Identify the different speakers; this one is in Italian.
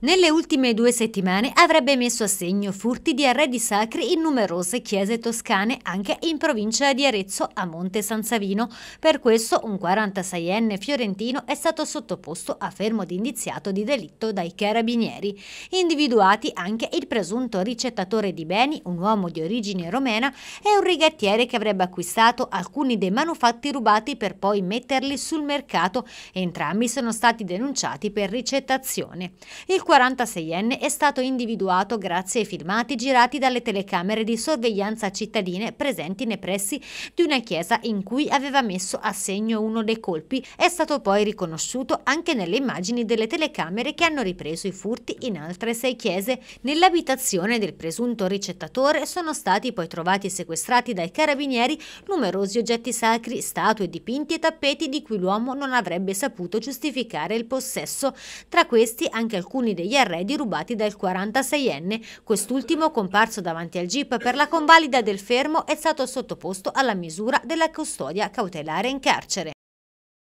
Speaker 1: Nelle ultime due settimane avrebbe messo a segno furti di arredi sacri in numerose chiese toscane anche in provincia di Arezzo a Monte San Savino. Per questo un 46enne fiorentino è stato sottoposto a fermo di indiziato di delitto dai carabinieri. Individuati anche il presunto ricettatore di beni, un uomo di origine romena e un rigattiere che avrebbe acquistato alcuni dei manufatti rubati per poi metterli sul mercato. Entrambi sono stati denunciati per ricettazione. Il 46enne è stato individuato grazie ai filmati girati dalle telecamere di sorveglianza cittadine presenti nei pressi di una chiesa in cui aveva messo a segno uno dei colpi. È stato poi riconosciuto anche nelle immagini delle telecamere che hanno ripreso i furti in altre sei chiese. Nell'abitazione del presunto ricettatore sono stati poi trovati e sequestrati dai carabinieri numerosi oggetti sacri, statue, dipinti e tappeti di cui l'uomo non avrebbe saputo giustificare il possesso. Tra questi anche alcuni degli arredi rubati dal 46enne. Quest'ultimo, comparso davanti al GIP per la convalida del fermo, è stato sottoposto alla misura della custodia cautelare in carcere.